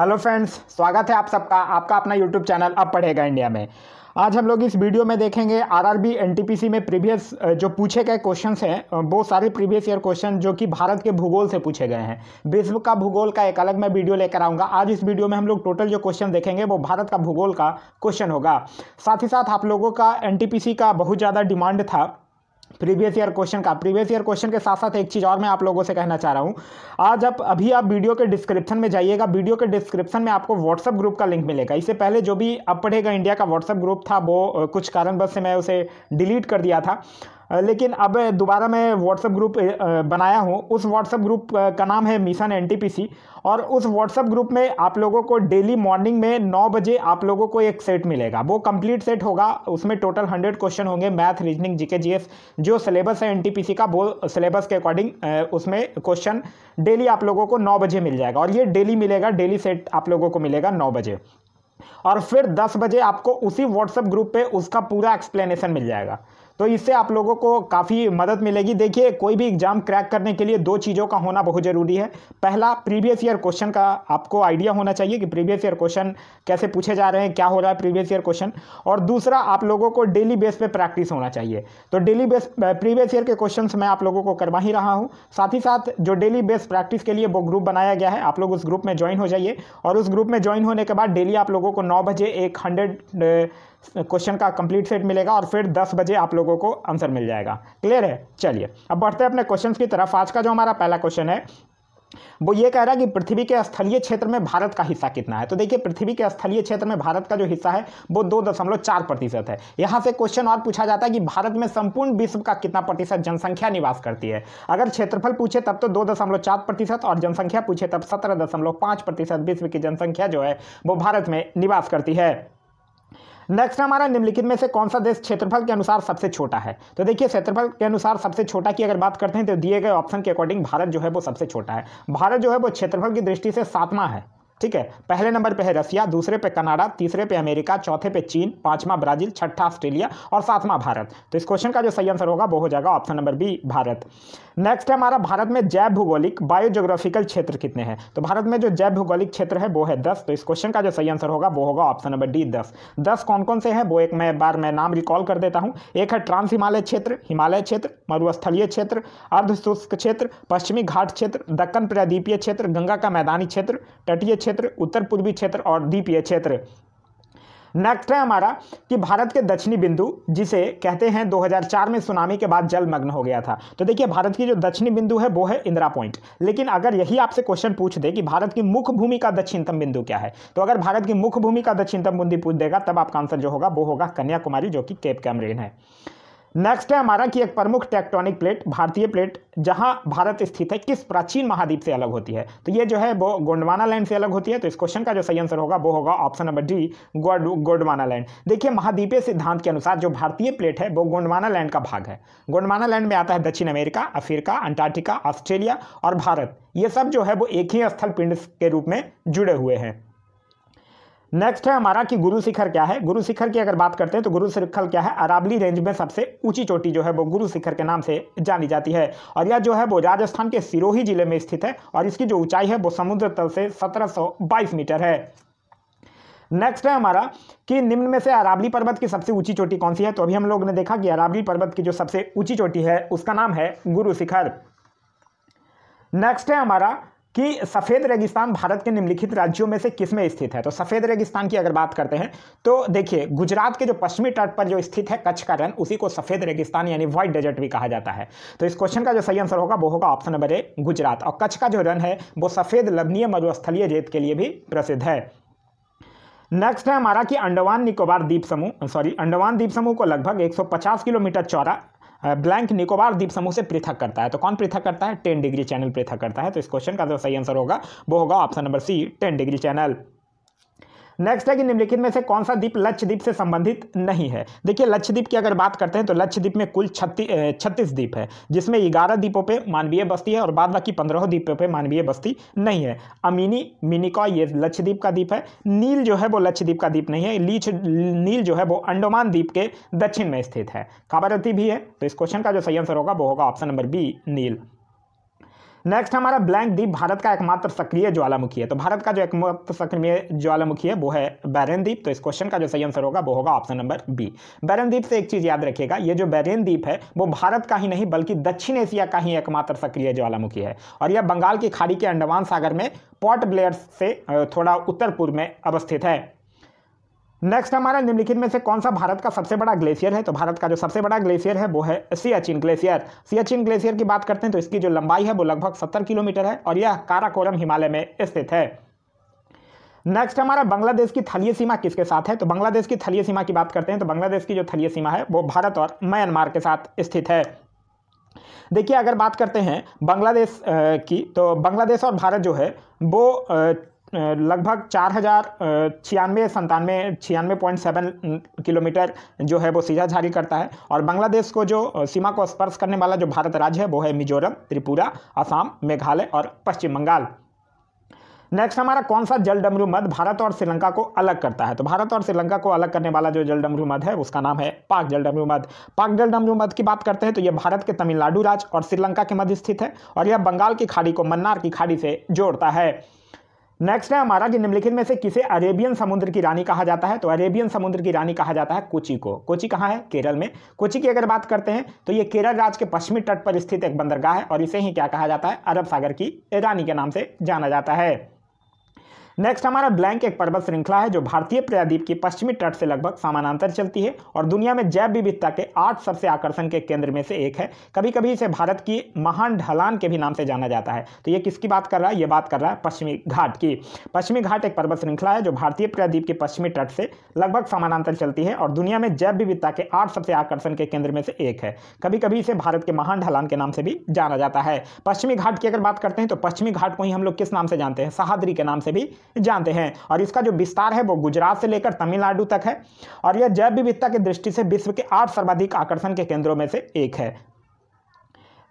hello friends स्वागत है आप सबका आपका अपना यूट्यूब चैनल अब पढ़ेगा इंडिया में आज हम लोग इस वीडियो में देखेंगे आरआरबी एनटीपीसी में प्रीवियस जो पूछे गए क्वेश्चंस हैं वो सारे प्रीवियस ईयर क्वेश्चन जो कि भारत के भूगोल से पूछे गए हैं विश्व का भूगोल का एक अलग मैं वीडियो लेकर आऊँगा आज इस वीडियो में हम लोग टोटल जो क्वेश्चन देखेंगे वो भारत का भूगोल का क्वेश्चन होगा साथ ही साथ आप लोगों का एन का बहुत ज़्यादा डिमांड था प्रीवियस ईयर क्वेश्चन का प्रीवियस ईयर क्वेश्चन के साथ साथ एक चीज़ और मैं आप लोगों से कहना चाह रहा हूँ आज आप अभी आप वीडियो के डिस्क्रिप्शन में जाइएगा वीडियो के डिस्क्रिप्शन में आपको व्हाट्सअप ग्रुप का लिंक मिलेगा इससे पहले जो भी अब पढ़ेगा इंडिया का व्हाट्सअप ग्रुप था वो कुछ कारणवश से मैं उसे डिलीट कर दिया था लेकिन अब दोबारा मैं व्हाट्सएप ग्रुप बनाया हूँ उस व्हाट्सएप ग्रुप का नाम है मिशन एनटीपीसी और उस व्हाट्सएप ग्रुप में आप लोगों को डेली मॉर्निंग में नौ बजे आप लोगों को एक सेट मिलेगा वो कंप्लीट सेट होगा उसमें टोटल हंड्रेड क्वेश्चन होंगे मैथ रीजनिंग जीके जीएस जो सिलेबस है एनटीपीसी का वो सिलेबस के अकॉर्डिंग उसमें क्वेश्चन डेली आप लोगों को नौ बजे मिल जाएगा और ये डेली मिलेगा डेली सेट आप लोगों को मिलेगा नौ बजे और फिर दस बजे आपको उसी व्हाट्सएप ग्रुप पे उसका पूरा एक्सप्लेनेशन मिल जाएगा तो इससे आप लोगों को काफ़ी मदद मिलेगी देखिए कोई भी एग्ज़ाम क्रैक करने के लिए दो चीज़ों का होना बहुत ज़रूरी है पहला प्रीवियस ईयर क्वेश्चन का आपको आइडिया होना चाहिए कि प्रीवियस ईयर क्वेश्चन कैसे पूछे जा रहे हैं क्या हो रहा है प्रीवियस ईयर क्वेश्चन और दूसरा आप लोगों को डेली बेस पर प्रैक्टिस होना चाहिए तो डेली बेस प्रीवियस ईयर के क्वेश्चन मैं आप लोगों को करवा ही रहा हूँ साथ ही साथ जो डेली बेस प्रैक्टिस के लिए वो ग्रुप बनाया गया है आप लोग उस ग्रुप में ज्वाइन हो जाइए और उस ग्रुप में ज्वाइन होने के बाद डेली आप लोगों को नौ बजे एक हंड्रेड क्वेश्चन का कंप्लीट सेट मिलेगा और फिर 10 बजे आप लोगों को आंसर मिल जाएगा क्लियर है चलिए अब बढ़ते हैं अपने क्वेश्चंस की तरफ आज का जो हमारा पहला क्वेश्चन है वो ये कह रहा है कि पृथ्वी के स्थलीय क्षेत्र में भारत का हिस्सा कितना है तो देखिए पृथ्वी के स्थलीय क्षेत्र में भारत का जो हिस्सा है वो दो दशमलव चार प्रतिशत है यहां से क्वेश्चन और पूछा जाता है कि भारत में संपूर्ण विश्व का कितना प्रतिशत जनसंख्या निवास करती है अगर क्षेत्रफल पूछे तब तो दो दशमलव चार प्रतिशत और जनसंख्या पूछे तब सत्रह दशमलव पांच प्रतिशत विश्व की जनसंख्या जो है वो भारत में निवास करती है नेक्स्ट हमारा निम्नलिखित में से कौन सा देश क्षेत्रफल के अनुसार सबसे छोटा है तो देखिए क्षेत्रफल के अनुसार सबसे छोटा की अगर बात करते हैं तो दिए गए ऑप्शन के अकॉर्डिंग भारत जो है वो सबसे छोटा है भारत जो है वो क्षेत्रफल की दृष्टि से सातवां है ठीक है पहले नंबर पे है रसिया दूसरे पे कनाडा तीसरे पे अमेरिका चौथे पे चीन पांचवा ब्राजील छठा ऑस्ट्रेलिया और सातवां भारत तो इस क्वेश्चन का जो सही आंसर होगा वो हो जाएगा option number B Bharat next है हमारा भारत में जैव भूगोलिक बायोजोग्राफिकल क्षेत्र कितने हैं तो भारत में जो जैव भूगोलिक क्षेत्र है वो है दस तो इस क्वेश्चन का जो सही आंसर होगा वो होगा ऑप्शन नंबर डी दस दस कौन कौन से हैं वो एक मैं बार मैं नाम रिकॉल कर देता हूँ एक है ट्रांस हिमालय क्षेत्र हिमालय क्षेत्र मरुस्थलीय क्षेत्र अर्धशुष्क क्षेत्र पश्चिमी घाट क्षेत्र दक्कन प्रदीपीय क्षेत्र गंगा का मैदानी क्षेत्र तटीय क्षेत्र क्षेत्र उत्तर पूर्वी क्षेत्र और द्वीपीय क्षेत्र नेक्स्ट है हमारा कि भारत के दक्षिणी बिंदु जिसे कहते हैं 2004 में सुनामी के बाद जलमग्न हो गया था तो देखिए भारत की जो दक्षिणी बिंदु है वो है इंदिरा पॉइंट लेकिन अगर यही आपसे क्वेश्चन पूछ दे कि भारत की मुख्य भूमि का दक्षिणतम बिंदु क्या है तो अगर भारत की मुख्य भूमि का दक्षिणतम बिंदु पूछ देगा तब आपका आंसर जो होगा वो होगा कन्याकुमारी जो कि केप कैमरेन है नेक्स्ट है हमारा कि एक प्रमुख टेक्टोनिक प्लेट भारतीय प्लेट जहां भारत स्थित है किस प्राचीन महाद्वीप से अलग होती है तो ये जो है वो गोंडवाना लैंड से अलग होती है तो इस क्वेश्चन का जो सही आंसर होगा वो होगा option number D Gondwanaland देखिए महाद्वीपीय सिद्धांत के अनुसार जो भारतीय प्लेट है वो गोंडवाना लैंड का भाग है गोंडवाना लैंड में आता है दक्षिण अमेरिका अफ्रीका अंटार्क्टिका ऑस्ट्रेलिया और भारत ये सब जो है वो एक ही स्थल पिंड के रूप में जुड़े हुए हैं नेक्स्ट है हमारा कि गुरु शिखर क्या है गुरु शिखर की अगर बात करते हैं तो गुरु शिखर क्या है अरावली रेंज में सबसे ऊंची चोटी जो है वो गुरु शिखर के नाम से जानी जाती है और यह जो है वो राजस्थान के सिरोही जिले में स्थित है और इसकी जो ऊंचाई है वो समुद्र तल से बाईस मीटर है नेक्स्ट है हमारा कि निम्न में से अरावली पर्वत की सबसे ऊंची चोटी कौन सी है तो अभी हम लोग ने देखा कि अरावली पर्वत की जो सबसे ऊंची चोटी है उसका नाम है गुरु शिखर नेक्स्ट है हमारा कि सफ़ेद रेगिस्तान भारत के निम्नलिखित राज्यों में से किस में स्थित है तो सफ़ेद रेगिस्तान की अगर बात करते हैं तो देखिए गुजरात के जो पश्चिमी तट पर जो स्थित है कच्छ का रन उसी को सफ़ेद रेगिस्तान यानी व्हाइट डेजर्ट भी कहा जाता है तो इस क्वेश्चन का जो सही आंसर होगा वो होगा ऑप्शन नंबर ए गुजरात और कच्छ का जो रन है वो सफ़ेद लवनीय मरुस्थलीय रेत के लिए भी प्रसिद्ध है नेक्स्ट है हमारा कि अंडमान निकोबार द्वीप समूह सॉरी अंडमान द्वीप समूह को लगभग 150 किलोमीटर चौड़ा ब्लैंक निकोबार द्वीप समूह से पृथक करता है तो कौन पृथक करता है टेन डिग्री चैनल पृथक करता है तो इस क्वेश्चन का जो सही आंसर होगा वो होगा option number C ten degree channel next है कि निम्नलिखित में से कौन सा द्वीप लक्षद्वीप से संबंधित नहीं है देखिए लक्षद्वीप की अगर बात करते हैं तो लक्षद्वीप में कुल छत्तीस छत्तीस द्वीप है जिसमें ग्यारह द्वीपों पर मानवीय बस्ती है और बाद बाकी पंद्रह द्वीपों पर मानवीय बस्ती नहीं है अमीनी मिनिका ये लक्षद्वीप का द्वीप है नील जो है वो लक्षद्वीप का द्वीप नहीं है लीच नील जो है वो अंडोमान द्वीप के दक्षिण में स्थित है काबारती भी है तो इस क्वेश्चन का जो सही आंसर होगा वो होगा option number B Neil next हमारा ब्लैंक द्वीप भारत का एकमात्र सक्रिय ज्वालामुखी है तो भारत का जो एकमात्र सक्रिय ज्वालामुखी है वो है बैरन द्वीप तो इस क्वेश्चन का जो सही आंसर होगा वो होगा ऑप्शन नंबर बी बैरन द्वीप से एक चीज़ याद रखिएगा ये जो बैरन द्वीप है वो भारत का ही नहीं बल्कि दक्षिण एशिया का ही एकमात्र सक्रिय ज्वालामुखी है और यह बंगाल की खाड़ी के अंडमान सागर में पोर्ट ब्लेयर से थोड़ा उत्तर पूर्व में अवस्थित है नेक्स्ट हमारा निम्नलिखित में से कौन सा भारत का सबसे बड़ा ग्लेशियर है तो भारत का जो सबसे बड़ा ग्लेशियर है वो है सियाचिन ग्लेशियर सियाचिन ग्लेशियर की बात करते हैं तो इसकी जो लंबाई है वो लगभग सत्तर किलोमीटर है और यह काराकोरम हिमालय में स्थित है नेक्स्ट हमारा बांग्लादेश की थलीय सीमा किसके साथ है तो बांग्लादेश की थलीय सीमा की बात करते हैं तो बांग्लादेश की जो थलीय सीमा है वो भारत और म्यांमार के साथ स्थित है देखिए अगर बात करते हैं बांग्लादेश की तो बांग्लादेश और भारत जो है वो लगभग चार हज़ार छियानवे संतानवे छियानवे पॉइंट सेवन किलोमीटर जो है वो सीधा जारी करता है और बांग्लादेश को जो सीमा को स्पर्श करने वाला जो भारत राज्य है वो है मिजोरम त्रिपुरा असम मेघालय और पश्चिम बंगाल नेक्स्ट हमारा कौन सा जल डमरू मध भारत और श्रीलंका को अलग करता है तो भारत और श्रीलंका को अलग करने वाला जो जल डमरू मध है उसका नाम है पाक जल डमरू मध पाक जल डमरू मध की बात करते हैं तो यह भारत के तमिलनाडु राज्य और श्रीलंका के मध्य स्थित है और यह बंगाल की खाड़ी को मन्नार की खाड़ी से जोड़ता है नेक्स्ट है हमारा कि निम्नलिखित में से किसे अरेबियन समुद्र की रानी कहा जाता है तो अरेबियन समुद्र की रानी कहा जाता है कोची को कोची कहाँ है केरल में कोची की अगर बात करते हैं तो ये केरल राज्य के पश्चिमी तट पर स्थित एक बंदरगाह है और इसे ही क्या कहा जाता है अरब सागर की रानी के नाम से जाना जाता है नेक्स्ट हमारा ब्लैंक एक पर्वत श्रृंखला है जो भारतीय प्रयाद्वीप की पश्चिमी तट से लगभग समानांतर चलती है और दुनिया में जैव विविधता के आठ सबसे आकर्षण के केंद्र में से एक है कभी कभी इसे भारत की महान ढलान के भी नाम से जाना जाता है तो ये किसकी बात कर रहा है ये बात कर रहा है पश्चिमी घाट की पश्चिमी घाट एक पर्वत श्रृंखला है जो भारतीय प्रयाद्वीप के पश्चिमी तट से लगभग समानांतर चलती है और दुनिया में जैव विविधता के आठ सबसे आकर्षण के केंद्र में से एक है कभी कभी इसे भारत के महान ढलान के नाम से भी जाना जाता है पश्चिमी घाट की अगर बात करते हैं तो पश्चिमी घाट को ही हम लोग किस नाम से जानते हैं सहाद्री के नाम से भी जानते हैं और इसका जो विस्तार है वो गुजरात से लेकर तमिलनाडु तक है और यह जैव विविधता की दृष्टि से विश्व के आठ सर्वाधिक आकर्षण के केंद्रों में से एक है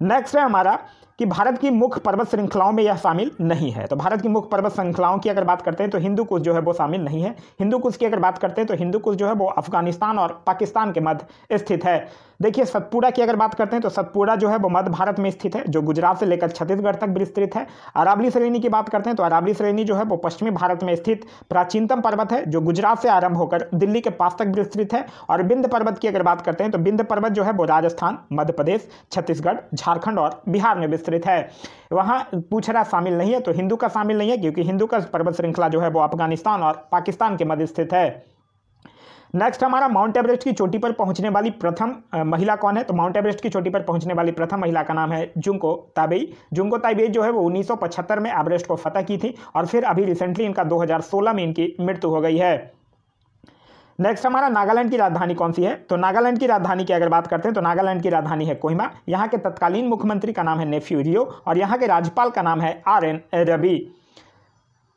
नेक्स्ट है हमारा कि भारत की मुख्य पर्वत श्रृंखलाओं में यह शामिल नहीं है तो भारत की मुख्य पर्वत श्रृंखलाओं की अगर बात करते हैं तो हिंदू कुश जो है वो शामिल नहीं है हिंदू कुश की अगर बात करते हैं तो हिंदू कुश जो है वो अफगानिस्तान और पाकिस्तान के मध्य स्थित है देखिए सतपुड़ा की अगर बात करते हैं तो सतपुड़ा जो है वो मध्य भारत में स्थित है जो गुजरात से लेकर छत्तीसगढ़ तक विस्तृत है अरावली श्रेणी की बात करते हैं तो अरावली श्रेणी जो है वो पश्चिमी भारत में स्थित प्राचीनतम पर्वत है जो गुजरात से आरंभ होकर दिल्ली के पास तक विस्तृत है और बिंद पर्वत की अगर बात करते हैं तो बिंद पर्वत जो है वो राजस्थान मध्य प्रदेश छत्तीसगढ़ झारखंड और बिहार में विस्तृत है वहाँ पूछ रहा शामिल नहीं है तो हिंदू का शामिल नहीं है क्योंकि हिंदू का पर्वत श्रृंखला जो है वो अफगानिस्तान और पाकिस्तान के मध्य स्थित है नेक्स्ट हमारा माउंट एवरेस्ट की चोटी पर पहुंचने वाली प्रथम महिला कौन है तो माउंट एवरेस्ट की चोटी पर पहुंचने वाली प्रथम महिला का नाम है जुंको ताबेई जुंको ताबेई जो है वो 1975 में एवरेस्ट को फतह की थी और फिर अभी रिसेंटली इनका 2016 में इनकी मृत्यु हो गई है नेक्स्ट हमारा नागालैंड की राजधानी कौन सी है तो नागालैंड की राजधानी की अगर बात करते हैं तो नागालैंड की राजधानी है कोहिमा यहाँ के तत्कालीन मुख्यमंत्री का नाम है नेफ्यूरियो और यहाँ के राज्यपाल का नाम है R N Ravi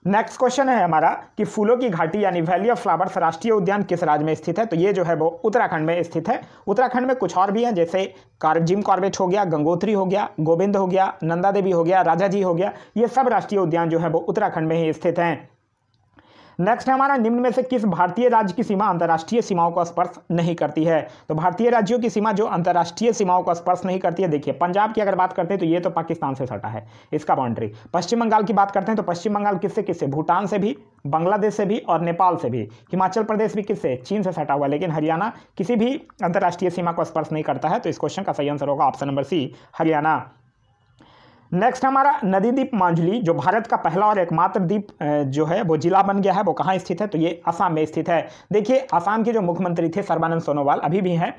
next question है हमारा कि फूलों की घाटी यानी वैली ऑफ फ्लावर्स राष्ट्रीय उद्यान किस राज्य में स्थित है तो ये जो है वो उत्तराखंड में स्थित है उत्तराखंड में कुछ और भी हैं जैसे कार जिम कॉर्बेट हो गया गंगोत्री हो गया गोविंद हो गया नंदा देवी हो गया राजा जी हो गया ये सब राष्ट्रीय उद्यान जो है वो उत्तराखंड में ही स्थित हैं नेक्स्ट है हमारा निम्न में से किस भारतीय राज्य की सीमा अंतर्राष्ट्रीय सीमाओं का स्पर्श नहीं करती है तो भारतीय राज्यों की सीमा जो अंतर्राष्ट्रीय सीमाओं का स्पर्श नहीं करती है देखिए पंजाब की अगर बात करते हैं तो ये तो पाकिस्तान से सटा है इसका बाउंड्री पश्चिम बंगाल की बात करते हैं तो पश्चिम बंगाल किससे किससे भूटान से भी बांग्लादेश से भी और नेपाल से भी हिमाचल प्रदेश भी किससे चीन से सटा हुआ लेकिन हरियाणा किसी भी अंतर्राष्ट्रीय सीमा को स्पर्श नहीं करता है तो इस क्वेश्चन का सही आंसर होगा option number C Haryana next हमारा नदी द्वीप मांझली जो भारत का पहला और एकमात्र द्वीप जो है वो जिला बन गया है वो कहाँ स्थित है तो ये असम में स्थित है देखिए असम के जो मुख्यमंत्री थे सर्बानंद सोनोवाल अभी भी हैं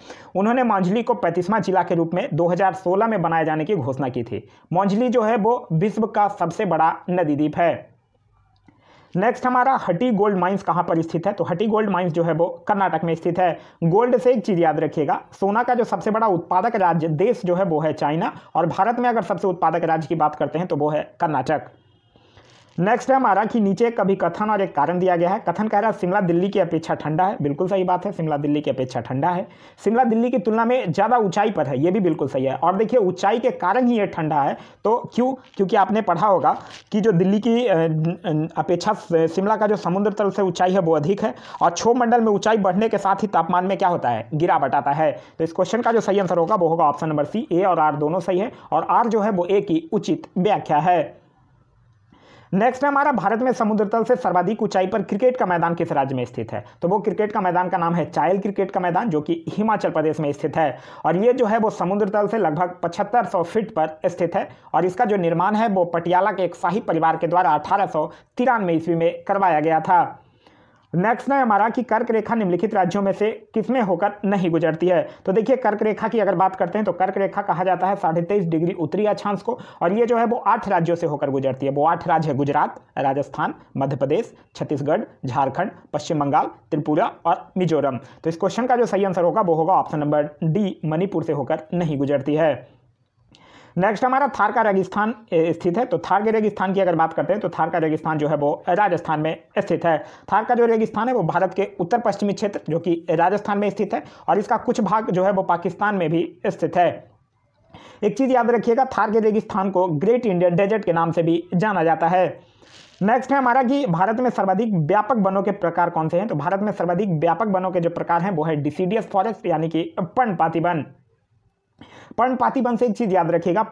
उन्होंने मांझली को पैंतीसवां जिला के रूप में 2016 में बनाए जाने की घोषणा की थी मांझली जो है वो विश्व का सबसे बड़ा नदी द्वीप है नेक्स्ट हमारा हटी गोल्ड माइंस कहाँ पर स्थित है तो हटी गोल्ड माइंस जो है वो कर्नाटक में स्थित है गोल्ड से एक चीज़ याद रखिएगा सोना का जो सबसे बड़ा उत्पादक राज्य देश जो है वो है चाइना और भारत में अगर सबसे उत्पादक राज्य की बात करते हैं तो वो है कर्नाटक नेक्स्ट है हमारा कि नीचे कभी कथन और एक कारण दिया गया है कथन कह रहा है शिमला दिल्ली की अपेक्षा ठंडा है बिल्कुल सही बात है शिमला दिल्ली की अपेक्षा ठंडा है शिमला दिल्ली की तुलना में ज़्यादा ऊंचाई पर है ये भी बिल्कुल सही है और देखिए ऊंचाई के कारण ही ये ठंडा है तो क्यों क्योंकि आपने पढ़ा होगा कि जो दिल्ली की अपेक्षा शिमला का जो समुद्र तल से ऊंचाई है वो अधिक है और छो मंडल में ऊंचाई बढ़ने के साथ ही तापमान में क्या होता है गिरावट आता है तो इस क्वेश्चन का जो सही आंसर होगा वो होगा ऑप्शन नंबर सी ए और आर दोनों सही है और आर जो है वो ए की उचित व्याख्या है नेक्स्ट हमारा भारत में समुद्र तल से सर्वाधिक ऊंचाई पर क्रिकेट का मैदान किस राज्य में स्थित है तो वो क्रिकेट का मैदान का नाम है चायल क्रिकेट का मैदान जो कि हिमाचल प्रदेश में स्थित है और ये जो है वो समुद्र तल से लगभग पचहत्तर सौ फीट पर स्थित है और इसका जो निर्माण है वो पटियाला के एक शाही परिवार के द्वारा अठारह सौ ईस्वी में करवाया गया था नेक्स्ट है हमारा कि कर्क रेखा निम्नलिखित राज्यों में से किसमें होकर नहीं गुजरती है तो देखिए कर्क रेखा की अगर बात करते हैं तो कर्क रेखा कहा जाता है साढ़े तेईस डिग्री उत्तरी अक्षांश को और ये जो है वो आठ राज्यों से होकर गुजरती है वो आठ राज्य है गुजरात राजस्थान मध्य प्रदेश छत्तीसगढ़ झारखंड पश्चिम बंगाल त्रिपुरा और मिजोरम तो इस क्वेश्चन का जो सही आंसर होगा वो होगा ऑप्शन नंबर डी मणिपुर से होकर नहीं गुजरती है नेक्स्ट हमारा थार का रेगिस्तान स्थित है तो थार के रेगिस्तान की अगर बात करते हैं तो थार का रेगिस्तान जो है वो राजस्थान में स्थित है थार का जो रेगिस्तान है वो भारत के उत्तर पश्चिमी क्षेत्र जो कि राजस्थान में स्थित है और इसका कुछ भाग जो है वो पाकिस्तान में भी स्थित है एक चीज़ याद रखिएगा थार के रेगिस्तान को ग्रेट इंडियन डेजर्ट के नाम से भी जाना जाता है नेक्स्ट है हमारा कि भारत में सर्वाधिक व्यापक वनों के प्रकार कौन से हैं तो भारत में सर्वाधिक व्यापक वनों के जो प्रकार हैं वो है डिसीडियस फॉरेस्ट यानी कि पनपाती वन बन से एक चीज़ याद रखिएगा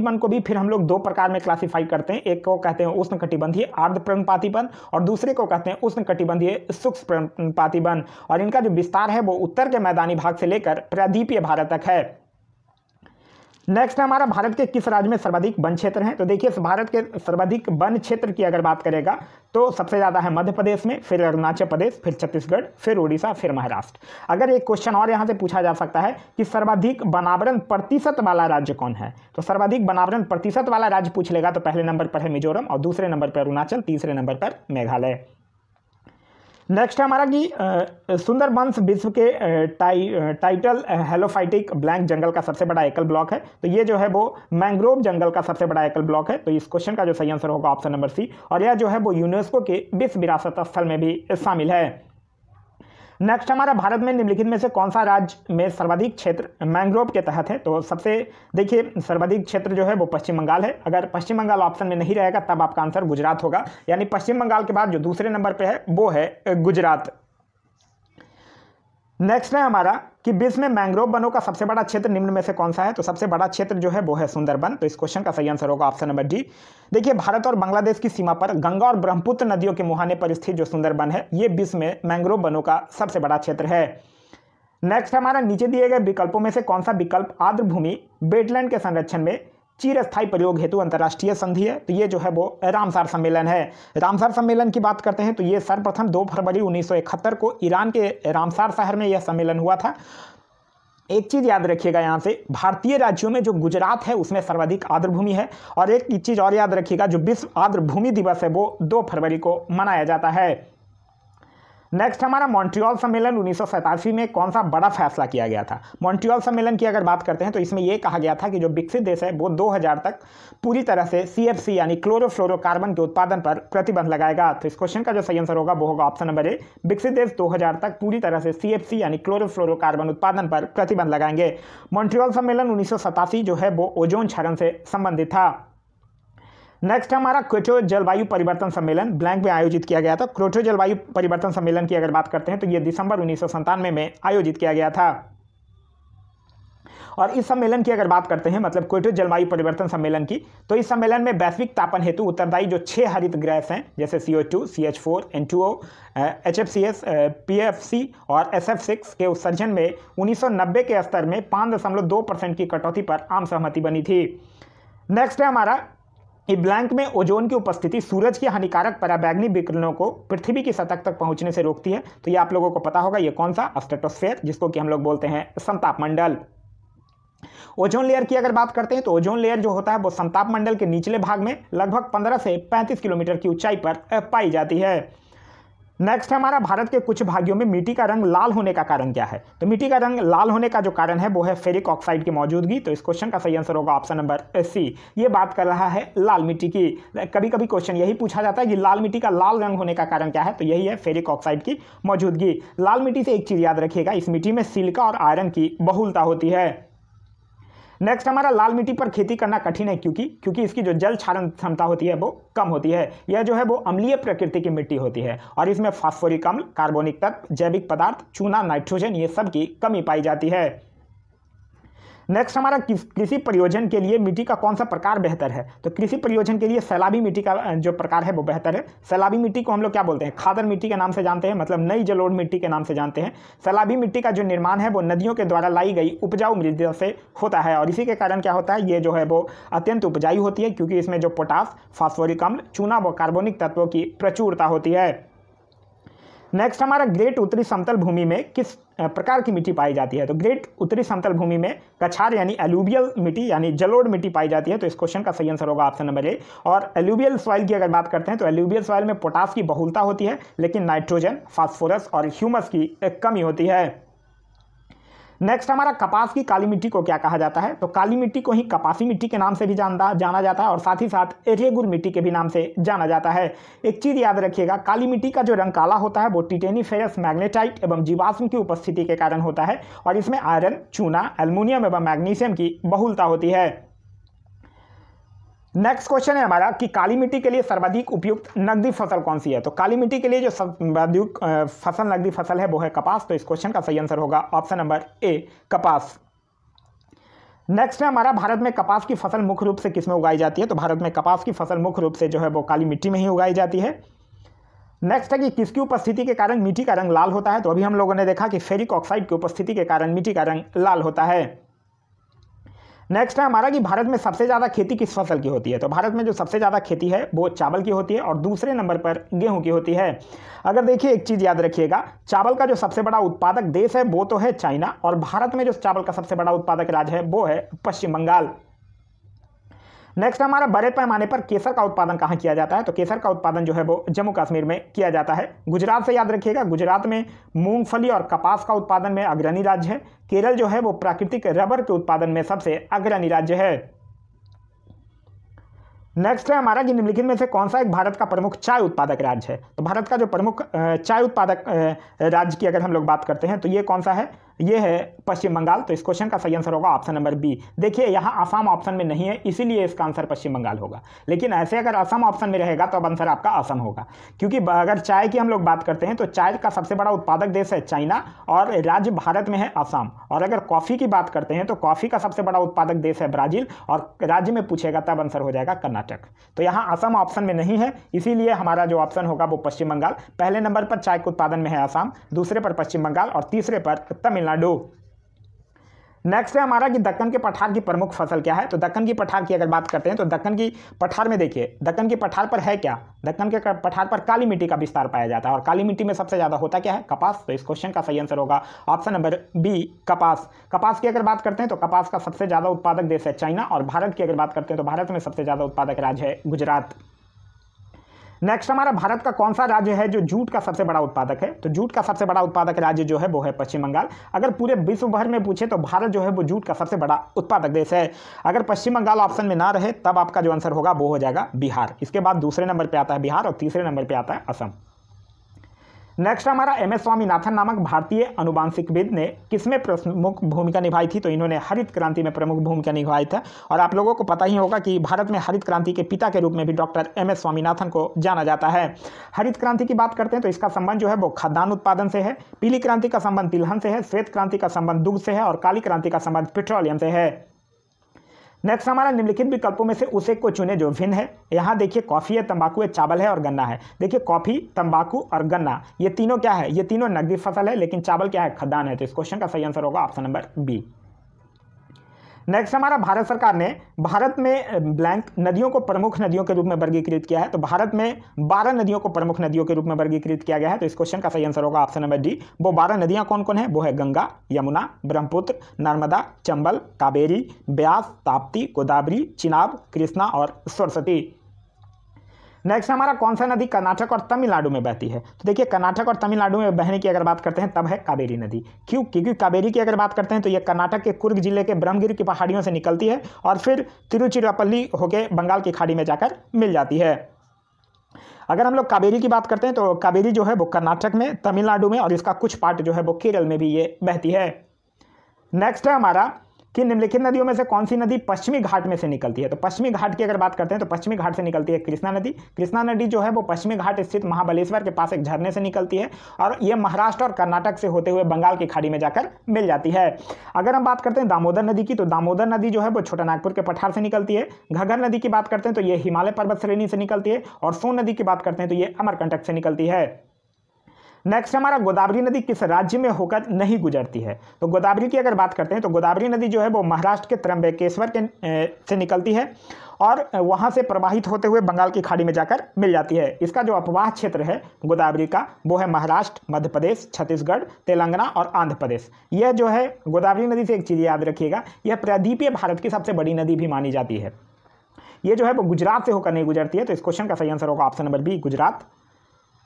बन को भी फिर हम लोग दो प्रकार में क्लासीफाई करते हैं एक को कहते हैं उष्ण कटिबंधीय आर्ध बन और दूसरे को कहते हैं उष्ण कटिबंधीय सूक्ष्म बन और इनका जो विस्तार है वो उत्तर के मैदानी भाग से लेकर प्रादीपीय भारत तक है नेक्स्ट हमारा भारत के किस राज्य में सर्वाधिक वन क्षेत्र हैं तो देखिए भारत के सर्वाधिक वन क्षेत्र की अगर बात करेगा तो सबसे ज़्यादा है मध्य प्रदेश में फिर अरुणाचल प्रदेश फिर छत्तीसगढ़ फिर उड़ीसा फिर महाराष्ट्र अगर एक क्वेश्चन और यहाँ से पूछा जा सकता है कि सर्वाधिक बनावरण प्रतिशत वाला राज्य कौन है तो सर्वाधिक बनावरण प्रतिशत वाला राज्य पूछ लेगा तो पहले नंबर पर है मिजोरम और दूसरे नंबर पर अरुणाचल तीसरे नंबर पर मेघालय नेक्स्ट है हमारा कि सुंदर वंश विश्व के टाइ टाइटल हेलोफाइटिक ब्लैंक जंगल का सबसे बड़ा एकल ब्लॉक है तो ये जो है वो मैंग्रोव जंगल का सबसे बड़ा एकल ब्लॉक है तो इस क्वेश्चन का जो सही आंसर होगा ऑप्शन नंबर सी और यह जो है वो यूनेस्को के विश्व विरासत स्थल में भी शामिल है नेक्स्ट हमारा भारत में निम्नलिखित में से कौन सा राज्य में सर्वाधिक क्षेत्र मैंग्रोव के तहत है तो सबसे देखिए सर्वाधिक क्षेत्र जो है वो पश्चिम बंगाल है अगर पश्चिम बंगाल ऑप्शन में नहीं रहेगा तब आपका आंसर गुजरात होगा यानी पश्चिम बंगाल के बाद जो दूसरे नंबर पर है वो है गुजरात नेक्स्ट है हमारा कि विश्व में मैंग्रोव वनों का सबसे बड़ा क्षेत्र निम्न में से कौन सा है तो सबसे बड़ा क्षेत्र जो है वो है सुंदरबन तो इस क्वेश्चन का सही आंसर होगा ऑप्शन नंबर डी देखिए भारत और बांग्लादेश की सीमा पर गंगा और ब्रह्मपुत्र नदियों के मुहाने पर स्थित जो सुंदरबन है ये विश्व में मैंग्रोव वनों का सबसे बड़ा क्षेत्र है नेक्स्ट हमारा नीचे दिए गए विकल्पों में से कौन सा विकल्प आर्द्र भूमि बेटलैंड के संरक्षण में चिरस्थायी प्रयोग हेतु अंतर्राष्ट्रीय संधि है तो ये जो है वो रामसार सम्मेलन है रामसार सम्मेलन की बात करते हैं तो ये सर्वप्रथम दो फरवरी उन्नीस को ईरान के रामसार शहर में यह सम्मेलन हुआ था एक चीज़ याद रखिएगा यहाँ से भारतीय राज्यों में जो गुजरात है उसमें सर्वाधिक आर्द्रभूमि है और एक चीज़ और याद रखिएगा जो विश्व आर्द्रभूमि दिवस है वो दो फरवरी को मनाया जाता है नेक्स्ट हमारा मॉन्ट्रियल सम्मेलन उन्नीस में कौन सा बड़ा फैसला किया गया था मॉन्ट्रियल सम्मेलन की अगर बात करते हैं तो इसमें यह कहा गया था कि जो विकसित देश है वो 2000 तक पूरी तरह से सी यानी क्लोरोफ्लोरोकार्बन के उत्पादन पर प्रतिबंध लगाएगा तो इस क्वेश्चन का जो सही आंसर होगा वो होगा ऑप्शन नंबर ए विकसित देश दो तक पूरी तरह से सी यानी क्लोरोफ्लोरोकार्बन उत्पादन पर प्रतिबंध लगाएंगे मॉन्ट्रियल सम्मेलन उन्नीस जो है वो ओजोन क्षरण से संबंधित था नेक्स्ट हमारा क्वेटो जलवायु परिवर्तन सम्मेलन ब्लैंक में आयोजित किया गया था क्रोटो जलवायु परिवर्तन सम्मेलन की अगर बात करते हैं तो ये दिसंबर उन्नीस में आयोजित किया गया था और इस सम्मेलन की अगर बात करते हैं मतलब क्वेटो जलवायु परिवर्तन सम्मेलन की तो इस सम्मेलन में वैश्विक तापन हेतु उत्तरदायी जो छह हरित गैस हैं जैसे C O two C H four N two O H F C S P F C और एस एफ सिक्स के उत्सर्जन में 1990 के स्तर में पाँच दशमलव दो परसेंट की कटौती पर आम सहमति बनी थी नेक्स्ट है हमारा ये ब्लैंक में ओजोन की उपस्थिति सूरज की हानिकारक पराबैग्नी विकिरणों को पृथ्वी की सतह तक पहुंचने से रोकती है तो ये आप लोगों को पता होगा ये कौन सा अस्टेटोस्फेयर जिसको कि हम लोग बोलते हैं संताप मंडल ओजोन लेयर की अगर बात करते हैं तो ओजोन लेयर जो होता है वो संताप मंडल के निचले भाग में लगभग पंद्रह से पैंतीस किलोमीटर की ऊंचाई पर पाई जाती है नेक्स्ट हमारा भारत के कुछ भाग्यों में मिट्टी का रंग लाल होने का कारण क्या है तो मिट्टी का रंग लाल होने का जो कारण है वो है फेरिक ऑक्साइड की मौजूदगी तो इस क्वेश्चन का सही आंसर होगा ऑप्शन नंबर सी ये बात कर रहा है लाल मिट्टी की कभी कभी क्वेश्चन यही पूछा जाता है कि लाल मिट्टी का लाल रंग होने का कारण क्या है तो यही है फेरिक ऑक्साइड की मौजूदगी लाल मिट्टी से एक चीज़ याद रखिएगा इस मिट्टी में सिल्का और आयरन की बहुलता होती है नेक्स्ट हमारा लाल मिट्टी पर खेती करना कठिन है क्योंकि क्योंकि इसकी जो जल क्षारण क्षमता होती है वो कम होती है यह जो है वो अम्लीय प्रकृति की मिट्टी होती है और इसमें फास्फोरिक अम्ल कार्बोनिक तत्व जैविक पदार्थ चूना नाइट्रोजन ये सब की कमी पाई जाती है नेक्स्ट हमारा कृषि प्रयोजन के लिए मिट्टी का कौन सा प्रकार बेहतर है तो कृषि प्रयोजन के लिए सैलाबी मिट्टी का जो प्रकार है वो बेहतर है सैलाबी मिट्टी को हम लोग क्या बोलते हैं खादर मिट्टी के नाम से जानते हैं मतलब नई जलोड़ मिट्टी के नाम से जानते हैं सैलाबी मिट्टी का जो निर्माण है वो नदियों के द्वारा लाई गई उपजाऊ मृदा से होता है और इसी के कारण क्या होता है ये जो है वो अत्यंत उपजाऊ होती है क्योंकि इसमें जो पोटास फास्फोरिक अम्ल चूना व कार्बोनिक तत्वों की प्रचुरता होती है नेक्स्ट हमारा ग्रेट उत्तरी समतल भूमि में किस प्रकार की मिट्टी पाई जाती है तो ग्रेट उत्तरी समतल भूमि में कछार यानी एलुबियल मिट्टी यानी जलोड़ मिट्टी पाई जाती है तो इस क्वेश्चन का सही आंसर होगा ऑप्शन नंबर ए और एलुबियल सॉइल की अगर बात करते हैं तो एलुबियल सॉइल में पोटास की बहुलता होती है लेकिन नाइट्रोजन फॉस्फोरस और ह्यूमस की कमी होती है नेक्स्ट हमारा कपास की काली मिट्टी को क्या कहा जाता है तो काली मिट्टी को ही कपासी मिट्टी के नाम से भी जानता जाना जाता है और साथ ही साथ एरियगुर मिट्टी के भी नाम से जाना जाता है एक चीज़ याद रखिएगा काली मिट्टी का जो रंग काला होता है वो टिटेनीफेरस मैग्नेटाइट एवं जीवाश्म की उपस्थिति के कारण होता है और इसमें आयरन चूना एल्मोनियम एवं मैग्नीशियम की बहुलता होती है नेक्स्ट क्वेश्चन है हमारा कि काली मिट्टी के लिए सर्वाधिक उपयुक्त नकदी फसल कौन सी है तो काली मिट्टी के लिए जो सर्वाधिक फसल नकदी फसल है वो है कपास तो इस क्वेश्चन का सही आंसर होगा ऑप्शन नंबर ए कपास नेक्स्ट है हमारा भारत में कपास की फसल मुख्य रूप से किसमें उगाई जाती है तो भारत में कपास की फसल मुख्य रूप से जो है वो काली मिट्टी में ही उगाई जाती है नेक्स्ट है कि किसकी उपस्थिति के कारण मिट्टी का रंग लाल होता है तो अभी हम लोगों ने देखा कि फेरिक ऑक्साइड की उपस्थिति के कारण मिट्टी का रंग लाल होता है नेक्स्ट है हमारा कि भारत में सबसे ज़्यादा खेती किस फसल की होती है तो भारत में जो सबसे ज़्यादा खेती है वो चावल की होती है और दूसरे नंबर पर गेहूँ की होती है अगर देखिए एक चीज़ याद रखिएगा चावल का जो सबसे बड़ा उत्पादक देश है वो तो है चाइना और भारत में जो चावल का सबसे बड़ा उत्पादक राज्य है वो है पश्चिम बंगाल नेक्स्ट हमारा बड़े पैमाने पर केसर का उत्पादन कहाँ किया जाता है तो केसर का उत्पादन जो है वो जम्मू कश्मीर में किया जाता है गुजरात से याद रखिएगा गुजरात में मूंगफली और कपास का उत्पादन में अग्रणी राज्य है केरल जो है वो प्राकृतिक रबर के उत्पादन में सबसे अग्रणी राज्य है नेक्स्ट है हमारा कि निम्नलिखित में से कौन सा एक भारत का प्रमुख चाय उत्पादक राज्य है तो भारत का जो प्रमुख चाय उत्पादक राज्य की अगर हम लोग बात करते हैं तो ये कौन सा है ये है पश्चिम बंगाल तो इस क्वेश्चन का सही आंसर होगा ऑप्शन नंबर बी देखिए यहाँ आसाम ऑप्शन में नहीं है इसीलिए इसका आंसर पश्चिम बंगाल होगा लेकिन ऐसे अगर असम ऑप्शन में रहेगा तो अब आंसर आपका असम होगा क्योंकि अगर चाय की हम लोग बात करते हैं तो चाय का सबसे बड़ा उत्पादक देश है चाइना और राज्य भारत में है असम और अगर कॉफ़ी की बात करते हैं तो कॉफ़ी का सबसे बड़ा उत्पादक देश है ब्राज़ील और राज्य में पूछेगा तब आंसर हो जाएगा कर्नाटक तो यहाँ असम ऑप्शन में नहीं है इसीलिए हमारा जो ऑप्शन होगा वो पश्चिम बंगाल पहले नंबर पर चाय के उत्पादन में है आसाम दूसरे पर पश्चिम बंगाल और तीसरे पर तमिलनाडु तमिलनाडु नेक्स्ट है हमारा कि दक्कन के पठार की प्रमुख फसल क्या है तो दक्कन की पठार की अगर बात करते हैं तो दक्कन की पठार में देखिए दक्कन की पठार पर है क्या दक्कन के पठार पर काली मिट्टी का विस्तार पाया जाता है और काली मिट्टी में सबसे ज़्यादा होता क्या है कपास तो इस क्वेश्चन का सही आंसर होगा ऑप्शन नंबर बी कपास कपास की अगर बात करते हैं तो कपास का सबसे ज़्यादा उत्पादक देश है चाइना और भारत की अगर बात करते हैं तो भारत में सबसे ज़्यादा उत्पादक राज्य है गुजरात नेक्स्ट हमारा भारत का कौन सा राज्य है जो जूट का सबसे बड़ा उत्पादक है तो जूट का सबसे बड़ा उत्पादक राज्य जो है वो है पश्चिम बंगाल अगर पूरे विश्व भर में पूछे तो भारत जो है वो जूट का सबसे बड़ा उत्पादक देश है अगर पश्चिम बंगाल ऑप्शन में ना रहे तब आपका जो आंसर होगा वो हो जाएगा बिहार इसके बाद दूसरे नंबर पर आता है बिहार और तीसरे नंबर पर आता है असम नेक्स्ट हमारा एम एस स्वामीनाथन नामक भारतीय अनुवांशिकविद ने किसमें प्रमुख भूमिका निभाई थी तो इन्होंने हरित क्रांति में प्रमुख भूमिका निभाई था और आप लोगों को पता ही होगा कि भारत में हरित क्रांति के पिता के रूप में भी डॉक्टर एम एस स्वामीनाथन को जाना जाता है हरित क्रांति की बात करते हैं तो इसका संबंध जो है वो खाद्यान्न उत्पादन से है पीली क्रांति का संबंध तिलहन से है श्वेत क्रांति का संबंध दुग्ध से है और काली क्रांति का संबंध पेट्रोलियम से है नेक्स्ट हमारा निम्नलिखित विकल्पों में से उसे को चुने जो भिन्न है यहाँ देखिए कॉफ़ी है तंबाकू है चावल है और गन्ना है देखिए कॉफ़ी तंबाकू और गन्ना ये तीनों क्या है ये तीनों नकदी फसल है लेकिन चावल क्या है खदान है तो इस क्वेश्चन का सही आंसर होगा ऑप्शन नंबर बी नेक्स्ट हमारा भारत सरकार ने भारत में ब्लैंक नदियों को प्रमुख नदियों के रूप में वर्गीकृत किया है तो भारत में 12 नदियों को प्रमुख नदियों के रूप में वर्गीकृत किया गया है तो इस क्वेश्चन का सही आंसर होगा ऑप्शन नंबर डी वो 12 नदियां कौन कौन है वो है गंगा यमुना ब्रह्मपुत्र नर्मदा चंबल कावेरी ब्यास ताप्ती गोदावरी चिनाब कृष्णा और सरस्वती नेक्स्ट हमारा कौन सा नदी कर्नाटक और तमिलनाडु में बहती है तो देखिए कर्नाटक और तमिलनाडु में बहने की अगर बात करते हैं तब है कावेरी नदी क्यों क्योंकि कावेरी की अगर बात करते हैं तो ये कर्नाटक के कुर्ग जिले के ब्रह्मगिरी की पहाड़ियों से निकलती है और फिर तिरुचिरापल्ली होकर बंगाल की खाड़ी में जाकर मिल जाती है अगर हम लोग कावेरी की बात करते हैं तो कावेरी जो है वो कर्नाटक में तमिलनाडु में और इसका कुछ पार्ट जो है वो केरल में भी ये बहती है नेक्स्ट है हमारा कि निम्नलिखित नदियों में से कौन सी नदी पश्चिमी घाट में से निकलती है तो पश्चिमी घाट की अगर बात करते हैं तो पश्चिमी घाट से निकलती है कृष्णा नदी कृष्णा नदी जो है वो पश्चिमी घाट स्थित महाबलेश्वर के पास एक झरने से निकलती है और ये महाराष्ट्र और कर्नाटक से होते हुए बंगाल की खाड़ी में जाकर मिल जाती है अगर हम बात करते हैं दामोदर नदी की तो दामोदर नदी जो है वो छोटा नागपुर के पठार से निकलती है घगर नदी की बात करते हैं तो ये हिमालय पर्वत श्रेणी से निकलती है और सोन नदी की बात करते हैं तो ये अमरकंटक से निकलती है नेक्स्ट हमारा गोदावरी नदी किस राज्य में होकर नहीं गुजरती है तो गोदावरी की अगर बात करते हैं तो गोदावरी नदी जो है वो महाराष्ट्र के त्रंबकेश्वर के से निकलती है और वहाँ से प्रवाहित होते हुए बंगाल की खाड़ी में जाकर मिल जाती है इसका जो अपवाह क्षेत्र है गोदावरी का वो है महाराष्ट्र मध्य प्रदेश छत्तीसगढ़ तेलंगाना और आंध्र प्रदेश यह जो है गोदावरी नदी से एक चीज़ याद रखिएगा यह प्रदीपीय भारत की सबसे बड़ी नदी भी मानी जाती है ये जो है वो गुजरात से होकर नहीं गुजरती है तो इस क्वेश्चन का सही आंसर होगा option number B Gujarat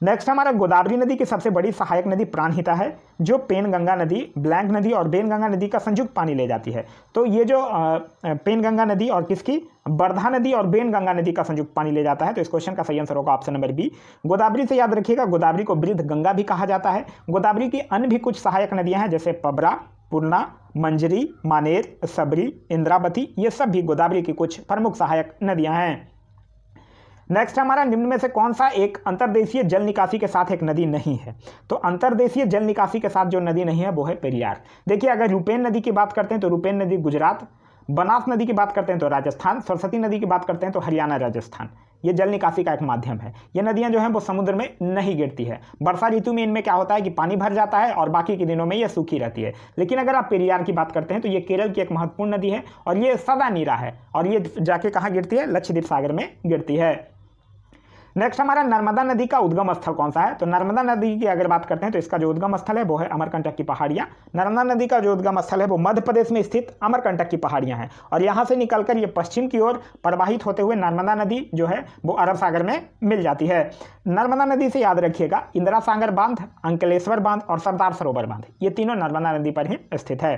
next हमारा गोदावरी नदी की सबसे बड़ी सहायक नदी प्राणहिता है जो पेनगंगा नदी ब्लैंक नदी और बेनगंगा नदी का संयुक्त पानी ले जाती है तो ये जो पेनगंगा नदी और किसकी बर्धा नदी और बेन गंगा नदी का संयुक्त पानी ले जाता है तो इस क्वेश्चन का सही आंसर होगा ऑप्शन नंबर बी गोदावरी से याद रखिएगा गोदावरी को वृद्ध गंगा भी कहा जाता है गोदावरी की अन्य भी कुछ सहायक नदियाँ हैं जैसे पबरा पूर्णा मंजरी मानेर सबरी इंद्रावती ये सब भी गोदावरी की कुछ प्रमुख सहायक नदियाँ हैं नेक्स्ट हमारा निम्न में से कौन सा एक अंतर्देशीय जल निकासी के साथ एक नदी नहीं है तो अंतर्देशीय जल निकासी के साथ जो नदी नहीं है वो है पेरियार देखिए अगर रूपेन नदी की बात करते हैं तो रूपेन नदी गुजरात बनास नदी की बात करते हैं तो राजस्थान सरस्वती नदी की बात करते हैं तो हरियाणा राजस्थान ये जल निकासी का एक माध्यम है ये नदियाँ जो हैं वो समुद्र में नहीं गिरती है वर्षा ऋतु में इनमें क्या होता है कि पानी भर जाता है और बाकी के दिनों में ये सूखी रहती है लेकिन अगर आप पेरियार की बात करते हैं तो ये केरल की एक महत्वपूर्ण नदी है और ये सदा नीरा है और ये जाके कहाँ गिरती है लक्षद्वीप सागर में गिरती है नेक्स्ट हमारा नर्मदा नदी का उद्गम स्थल कौन सा है तो नर्मदा नदी की अगर बात करते हैं तो इसका जो उद्गम स्थल है वो है अमरकंटक की पहाड़ियाँ नर्मदा नदी का जो उद्गम स्थल है वो मध्य प्रदेश में स्थित अमरकंटक की पहाड़ियाँ हैं और यहाँ से निकलकर ये पश्चिम की ओर प्रवाहित होते हुए नर्मदा नदी जो है वो अरब सागर में मिल जाती है नर्मदा नदी से याद रखिएगा इंदिरा सागर बांध अंकलेश्वर बांध और सरदार सरोवर बांध ये तीनों नर्मदा नदी पर ही स्थित है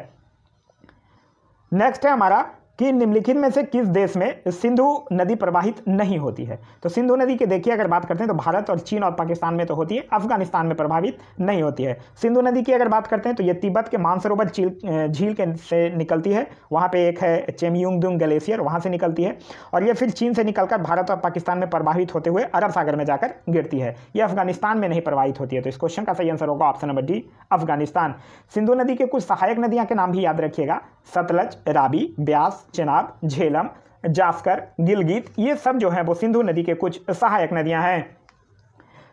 नेक्स्ट है हमारा कि निम्नलिखित में से किस देश में सिंधु नदी प्रवाहित नहीं होती है तो सिंधु नदी के देखिए अगर बात करते हैं तो भारत और चीन और पाकिस्तान में तो होती है अफगानिस्तान में प्रभावित नहीं होती है सिंधु नदी की अगर बात करते हैं तो ये तिब्बत के मानसरोवर झील झील के से निकलती है वहाँ पर एक है चेमयुंगदुंग ग्लेशियर वहाँ से निकलती है और ये फिर चीन से निकलकर भारत और पाकिस्तान में प्रभावित होते हुए अरब सागर में जाकर गिरती है ये अफगानिस्तान में नहीं प्रभावित होती है तो इस क्वेश्चन का सही आंसर होगा option number D Afghanistan Sindhu नदी के कुछ सहायक नदियाँ के नाम भी याद रखिएगा सतलज राबी ब्यास चिनाब झेलम जास्कर गिलगित ये सब जो है वो सिंधु नदी के कुछ सहायक नदियां हैं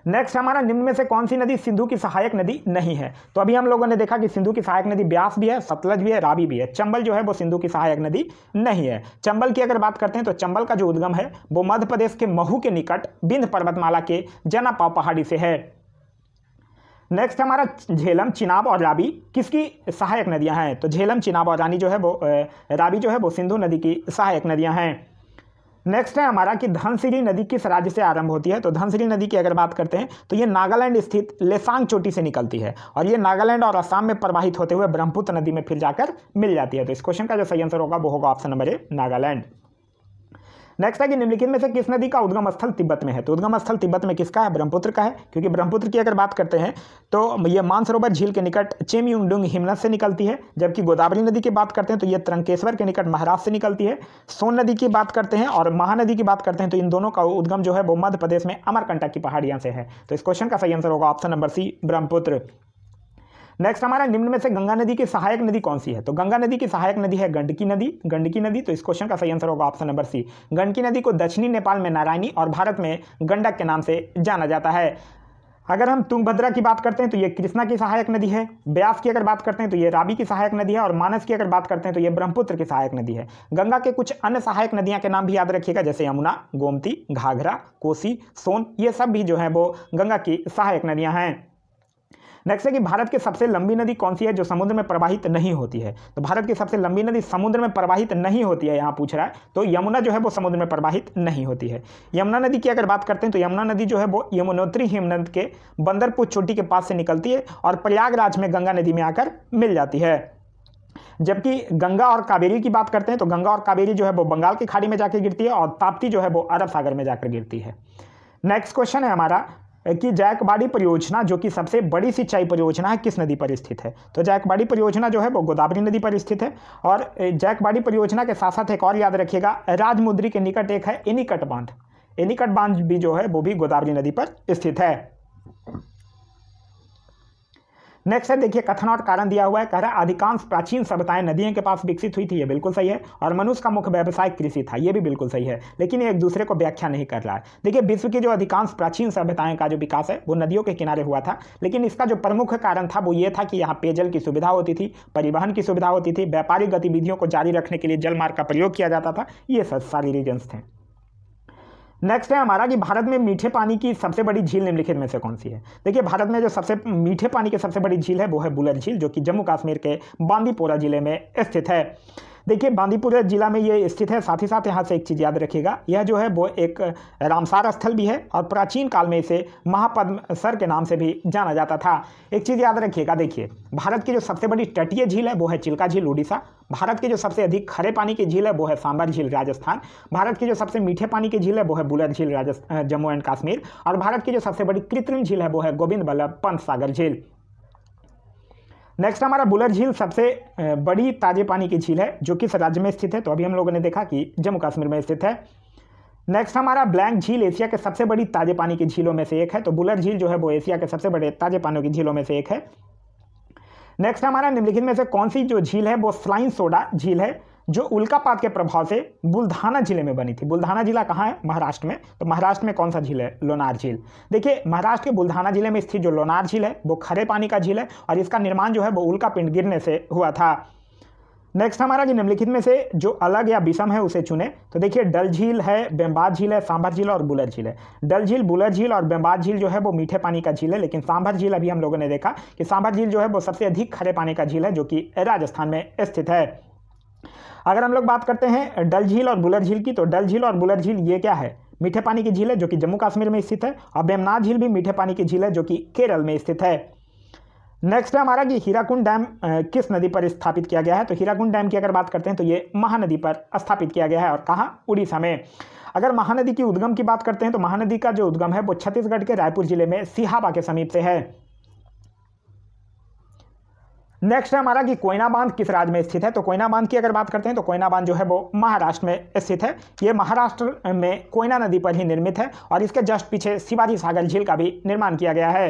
नेक्स्ट हमारा निम्न में से कौन सी नदी सिंधु की सहायक नदी नहीं है तो अभी हम लोगों ने देखा कि सिंधु की सहायक नदी ब्यास भी है सतलज भी है रावी भी है चंबल जो है वो सिंधु की सहायक नदी नहीं है चंबल की अगर बात करते हैं तो चंबल का जो उद्गम है वो मध्य प्रदेश के महू के निकट बिंद पर्वतमाला के जनापाव पहाड़ी से है नेक्स्ट हमारा झेलम चिनाब और राबी किसकी सहायक नदियां हैं तो झेलम चिनाब और रानी जो है वो राबी जो है वो सिंधु नदी की सहायक नदियां हैं नेक्स्ट है हमारा कि धनसिरी नदी किस राज्य से आरंभ होती है तो धनसिरी नदी की अगर बात करते हैं तो ये नागालैंड स्थित लेसांग चोटी से निकलती है और ये नागालैंड और असम में प्रवाहित होते हुए ब्रह्मपुत्र नदी में फिर जाकर मिल जाती है तो इस क्वेश्चन का जो सही आंसर होगा वो होगा option number A Nagaland next है कि निम्नलिखित में से किस नदी का उद्गम स्थल तिब्बत में है तो उद्गम स्थल तिब्बत में किसका है ब्रह्मपुत्र का है क्योंकि ब्रह्मपुत्र की अगर बात करते हैं तो ये मानसरोवर झील के निकट चेमयुंडुंग हिमनद से निकलती है जबकि गोदावरी नदी की बात करते हैं तो ये त्रंकेश्वर के निकट महाराष्ट्र से निकलती है सोन नदी की बात करते हैं और महानदी की बात करते हैं तो इन दोनों का उद्गम जो है वो मध्य प्रदेश में अमरकंटा की पहाड़ियाँ से है तो इस क्वेश्चन का सही आंसर होगा option number C Brahmaputra next हमारा निम्न में से गंगा नदी की सहायक नदी कौन सी है तो गंगा नदी की सहायक नदी है गंडकी नदी गंडकी नदी तो इस क्वेश्चन का सही आंसर होगा ऑप्शन नंबर सी गंडकी नदी को दक्षिणी नेपाल में नारायणी और भारत में गंडक के नाम से जाना जाता है अगर हम तुंगभद्रा की बात करते हैं तो ये कृष्णा की सहायक नदी है ब्यास की अगर बात करते हैं तो ये राबी की सहायक नदी है और मानस की अगर बात करते हैं तो ये ब्रह्मपुत्र की सहायक नदी है गंगा के कुछ अन्य सहायक नदियां के नाम भी याद रखिएगा जैसे यमुना गोमती घाघरा कोसी सोन ये सब भी जो है वो गंगा की सहायक नदियाँ हैं नेक्स्ट है कि भारत की सबसे लंबी नदी कौन सी है जो समुद्र में प्रवाहित नहीं होती है तो भारत की सबसे लंबी नदी समुद्र में प्रवाहित नहीं होती है यहाँ पूछ रहा है तो यमुना जो है वो समुद्र में प्रवाहित नहीं होती है यमुना नदी की अगर बात करते हैं तो यमुना नदी जो है वो यमुनोत्री हिमनंद के बंदरपुर चोटी के पास से निकलती है और प्रयागराज में गंगा नदी में आकर मिल जाती है जबकि गंगा और कावेरी की बात करते हैं तो गंगा और कावेरी जो है वो बंगाल की खाड़ी में जाकर गिरती है और ताप्ती जो है वो अरब सागर में जाकर गिरती है नेक्स्ट क्वेश्चन है हमारा की जैकबाड़ी परियोजना जो कि सबसे बड़ी सिंचाई परियोजना है किस नदी पर स्थित है तो जैकबाड़ी परियोजना जो है वो गोदावरी नदी पर स्थित है और जैकबाड़ी परियोजना के साथ साथ एक और याद रखिएगा राजमुद्री के निकट एक है एनिकट बांध एनिकट बांध भी जो है वो भी गोदावरी नदी पर स्थित है नेक्स्ट है देखिए कथन और कारण दिया हुआ है कह रहा है अधिकांश प्राचीन सभ्यताएं नदियों के पास विकसित हुई थी ये बिल्कुल सही है और मनुष्य का मुख्य व्यवसाय कृषि था ये भी बिल्कुल सही है लेकिन ये एक दूसरे को व्याख्या नहीं कर रहा है देखिए विश्व की जो अधिकांश प्राचीन सभ्यताएं का जो विकास है वो नदियों के किनारे हुआ था लेकिन इसका जो प्रमुख कारण था वो ये था कि यहाँ पेयजल की सुविधा होती थी परिवहन की सुविधा होती थी व्यापारिक गतिविधियों को जारी रखने के लिए जलमार्ग का प्रयोग किया जाता था ये सारी रीजन्स थे नेक्स्ट है हमारा कि भारत में मीठे पानी की सबसे बड़ी झील निम्नलिखित में से कौन सी है देखिए भारत में जो सबसे मीठे पानी की सबसे बड़ी झील है वो है बुलंद झील जो कि जम्मू कश्मीर के बांदीपोरा जिले में स्थित है देखिए बांदीपुर जिला में ये स्थित है साथ ही साथ यहाँ से एक चीज़ याद रखिएगा यह जो है वो एक रामसार स्थल भी है और प्राचीन काल में इसे महापद्म सर के नाम से भी जाना जाता था एक चीज़ याद रखिएगा देखिए भारत की जो सबसे बड़ी तटीय झील है वो है चिल्का झील उड़ीसा भारत की जो सबसे अधिक खरे पानी की झील है वो है सांबर झील राजस्थान भारत की जो सबसे मीठे पानी की झील है वो है बुलर झील राजस्थान जम्मू एंड कश्मीर और भारत की जो सबसे बड़ी कृत्रिम झील है वो है गोविंद बल्लभ पंत सागर झील नेक्स्ट हमारा बुलर झील सबसे बड़ी ताजे पानी की झील है जो किस राज्य में स्थित है तो अभी हम लोगों ने देखा कि जम्मू कश्मीर में स्थित है नेक्स्ट हमारा ब्लैंक झील एशिया के सबसे बड़ी ताजे पानी की झीलों में से एक है तो बुलर झील जो है वो एशिया के सबसे बड़े ताजे पानी की झीलों में से एक है नेक्स्ट हमारा निम्नलिखित में से कौन सी जो झील है वो स्लाइन सोडा झील है जो उल्कापात के प्रभाव से बुल्धाना जिले में बनी थी बुल्धाना जिला कहाँ है महाराष्ट्र में तो महाराष्ट्र में कौन सा झील है लोनार झील देखिए महाराष्ट्र के बुल्धाना जिले में स्थित जो लोनार झील है वो खरे पानी का झील है और इसका निर्माण जो है वो उल्का पिंड गिरने से हुआ था नेक्स्ट हमारा जो निम्नलिखित में से जो अलग या विषम है उसे चुने तो देखिए डल झील है बेम्बाज झील है सांभर झील और बुलर झील है डल झील बुलर झील और बेम्बाज झील जो है वो मीठे पानी का झील है लेकिन सांभर झील अभी हम लोगों ने देखा कि सांभर झील जो है वो सबसे अधिक खरे पानी का झील है जो कि राजस्थान में स्थित है अगर हम लोग बात करते हैं डल झील और बुलर झील की तो डल झील और बुलर झील ये क्या है मीठे पानी की झील है जो कि जम्मू कश्मीर में स्थित है और बेमनाथ झील भी मीठे पानी की झील है जो कि केरल में स्थित है नेक्स्ट है हमारा कि हीराकुंड डैम किस नदी पर स्थापित किया गया है तो हीराकुंड डैम की अगर बात करते हैं तो ये महानदी पर स्थापित किया गया है और कहाँ उड़ीसा में अगर महानदी की उद्गम की बात करते हैं तो महानदी का जो उद्गम है वो छत्तीसगढ़ के रायपुर जिले में सिहाबा के समीप से है नेक्स्ट है हमारा कि कोयना बांध किस राज्य में स्थित है तो कोयना बांध की अगर बात करते हैं तो कोयना बांध जो है वो महाराष्ट्र में स्थित है ये महाराष्ट्र में कोयना नदी पर ही निर्मित है और इसके जस्ट पीछे शिवाजी सागर झील का भी निर्माण किया गया है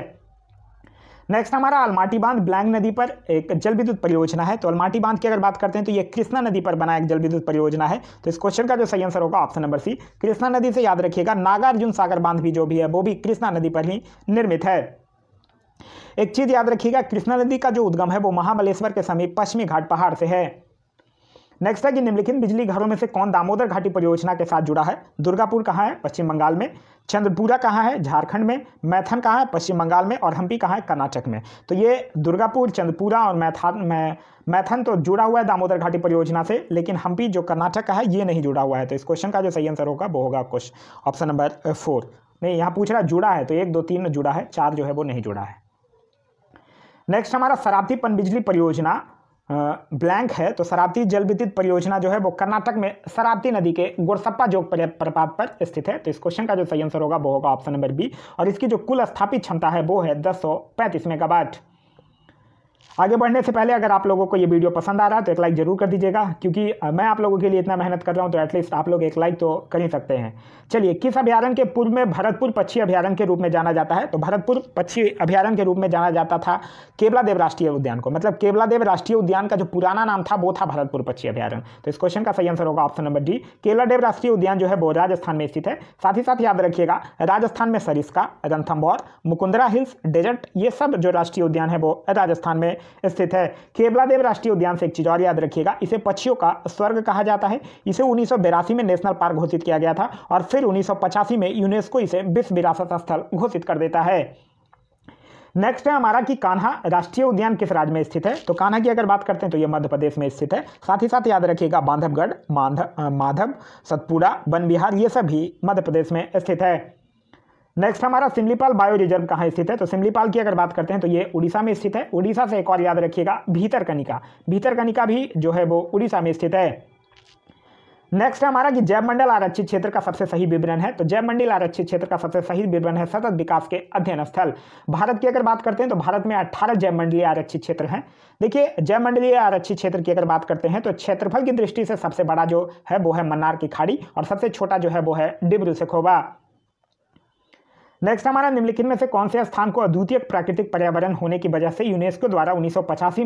नेक्स्ट हमारा अलमाटी बांध ब्लैंग नदी पर एक जल विद्युत परियोजना है तो अलमाटी बांध की अगर बात करते हैं तो ये कृष्णा नदी पर बना एक जल विद्युत परियोजना है तो इस क्वेश्चन का जो सही आंसर होगा ऑप्शन नंबर सी कृष्णा नदी से याद रखिएगा नागार्जुन सागर बांध भी जो भी है वो भी कृष्णा नदी पर ही निर्मित है एक चीज़ याद रखिएगा कृष्णा नदी का जो उद्गम है वो महाबलेश्वर के समीप पश्चिमी घाट पहाड़ से है नेक्स्ट है कि निम्नलिखित बिजली घरों में से कौन दामोदर घाटी परियोजना के साथ जुड़ा है दुर्गापुर कहाँ है पश्चिम बंगाल में चंद्रपुरा कहाँ है झारखंड में मैथन कहाँ है पश्चिम बंगाल में और हम्पी कहाँ है कर्नाटक में तो ये दुर्गापुर चंद्रपुरा और मैथन मै मैथन तो जुड़ा हुआ है दामोदर घाटी परियोजना से लेकिन हम्पी जो कर्नाटक का है ये नहीं जुड़ा हुआ है तो इस क्वेश्चन का जो सही आंसर होगा वो होगा क्वेश्चन ऑप्शन नंबर फोर नहीं यहाँ पूछ रहा जुड़ा है तो एक दो तीन जुड़ा है चार जो है वो नहीं जुड़ा है नेक्स्ट हमारा शराब्दी पनबिजली परियोजना ब्लैंक है तो शराब्दी जल विद्युत परियोजना जो है वो कर्नाटक में शराब्दी नदी के गोरसप्पा जोग प्रपात पर स्थित है तो इस क्वेश्चन का जो सही आंसर होगा वो होगा ऑप्शन नंबर बी और इसकी जो कुल स्थापित क्षमता है वो है दस मेगावाट आगे बढ़ने से पहले अगर आप लोगों को ये वीडियो पसंद आ रहा है तो एक लाइक जरूर कर दीजिएगा क्योंकि मैं आप लोगों के लिए इतना मेहनत कर रहा हूँ तो एटलीस्ट आप लोग एक लाइक तो कर ही सकते हैं चलिए किस अभ्यारण्य के पूर्व में भरतपुर पक्षी अभ्यारण्य के रूप में जाना जाता है तो भरतपुर पक्षी अभ्यारण्य के रूप में जाना जाता था देव राष्ट्रीय उद्यान को मतलब देव राष्ट्रीय उद्यान का जो पुराना नाम था वो था भरतपुर पक्षी अभ्यारण्य तो इस क्वेश्चन का सही आंसर होगा ऑप्शन नंबर डी देव राष्ट्रीय उद्यान जो है वो राजस्थान में स्थित है साथ ही साथ याद रखिएगा राजस्थान में सरिस्का रंथम्बौर मुकुंदरा हिल्स डेजर्ट ये सब जो राष्ट्रीय उद्यान है वो राजस्थान में में स्थित है केबलादेव राष्ट्रीय उद्यान से एक चीज़ और याद रखिएगा इसे पक्षियों का स्वर्ग कहा जाता है इसे उन्नीस में नेशनल पार्क घोषित किया गया था और फिर उन्नीस में यूनेस्को इसे विश्व विरासत स्थल घोषित कर देता है नेक्स्ट है हमारा कि कान्हा राष्ट्रीय उद्यान किस राज्य में स्थित है तो कान्हा की अगर बात करते हैं तो यह मध्य प्रदेश में स्थित है साथ ही साथ याद रखिएगा बांधवगढ़ माधव सतपुड़ा वन बिहार ये सभी मध्य प्रदेश में स्थित है नेक्स्ट हमारा सिमलीपाल बायो रिजर्व कहाँ स्थित है तो सिमलीपाल की अगर बात करते हैं तो ये उड़ीसा में स्थित है उड़ीसा से एक और याद रखिएगा भीतरकनिका भीतरकनिका भी जो है वो उड़ीसा में स्थित है नेक्स्ट हमारा कि जैव मंडल आरक्षित क्षेत्र का सबसे सही विवरण है तो जैव मंडल आरक्षित क्षेत्र का सबसे सही विवरण है सतत विकास के अध्ययन स्थल भारत की अगर बात करते हैं तो भारत में 18 जैव मंडलीय आरक्षित क्षेत्र हैं देखिए जैव मंडलीय आरक्षित क्षेत्र की अगर बात करते हैं तो क्षेत्रफल की दृष्टि से सबसे बड़ा जो है वो है मन्नार की खाड़ी और सबसे छोटा जो है वो है डिब्रू सेखोबा नेक्स्ट हमारा निम्नलिखित में से कौन से स्थान को अद्वितीय प्राकृतिक पर्यावरण होने की वजह से यूनेस्को द्वारा उन्नीस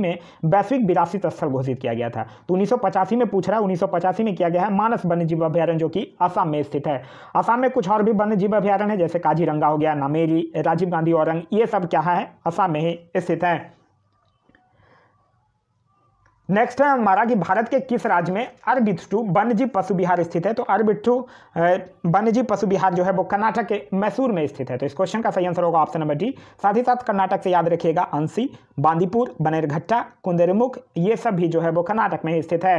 में वैश्विक विरासत स्थल घोषित किया गया था तो उन्नीस में पूछ रहा है उन्नीस में किया गया है मानस वन्यजीव अभ्यारण जो कि असम में स्थित है असम में कुछ और भी वन्यजीव अभ्यारण है जैसे काजीरंगा हो गया नामेरी राजीव गांधी औरंग ये सब क्या है असम में ही स्थित है नेक्स्ट है हमारा कि भारत के किस राज्य में अरबिट्टू वन्यजीव पशु विहार स्थित है तो अरबिट्टू वन्यजीव पशु विहार जो है वो कर्नाटक के मैसूर में स्थित है तो इस क्वेश्चन का सही आंसर होगा ऑप्शन नंबर डी साथ ही साथ कर्नाटक से याद रखिएगा अंसी बांदीपुर बनेरघट्टा कुंदेरमुख ये सब भी जो है वो कर्नाटक में स्थित है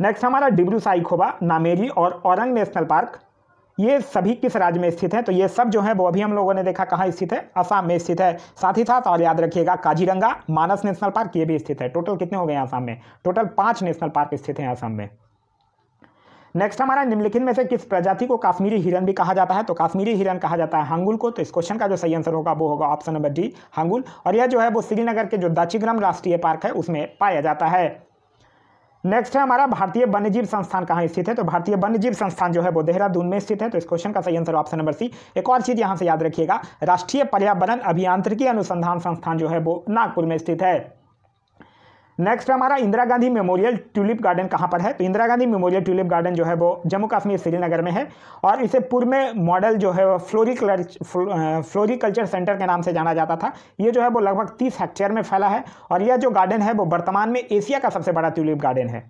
नेक्स्ट हमारा डिब्रू साई खोबा नामेरी और औरंग नेशनल पार्क ये सभी किस राज्य में स्थित है तो ये सब जो है वो अभी हम लोगों ने देखा कहाँ स्थित है असम में स्थित है साथ ही साथ और याद रखिएगा काजीरंगा मानस नेशनल पार्क ये भी स्थित है टोटल कितने हो गए आसाम में टोटल पाँच नेशनल पार्क स्थित हैं असम में नेक्स्ट हमारा निम्नलिखित में से किस प्रजाति को काश्मीरी हिरन भी कहा जाता है तो काश्मीरी हिरन कहा जाता है हांगुल को तो इस क्वेश्चन का जो सही आंसर होगा वो होगा ऑप्शन नंबर डी हांगुल और यह जो है वो श्रीनगर के जो दाचीग्राम राष्ट्रीय पार्क है उसमें पाया जाता है नेक्स्ट है हमारा भारतीय वन्यजीव संस्थान कहाँ स्थित है तो भारतीय वन्यजीव संस्थान जो है वो देहरादून में स्थित है तो इस क्वेश्चन का सही आंसर ऑप्शन नंबर सी एक और चीज़ यहाँ से याद रखिएगा राष्ट्रीय पर्यावरण अभियांत्रिकी अनुसंधान संस्थान जो है वो नागपुर में स्थित है नेक्स्ट हमारा Indira Gandhi memorial tulip garden कहाँ पर है तो Indira Gandhi memorial tulip garden जो है वो जम्मू कश्मीर श्रीनगर में है और इसे पूर्व में मॉडल जो है वो फ्लोरी कलर फ्लोरिकल्चर सेंटर के नाम से जाना जाता था ये जो है वो लगभग तीस हेक्टेयर में फैला है और यह जो गार्डन है वो वर्तमान में एशिया का सबसे बड़ा ट्यूलिप गार्डन है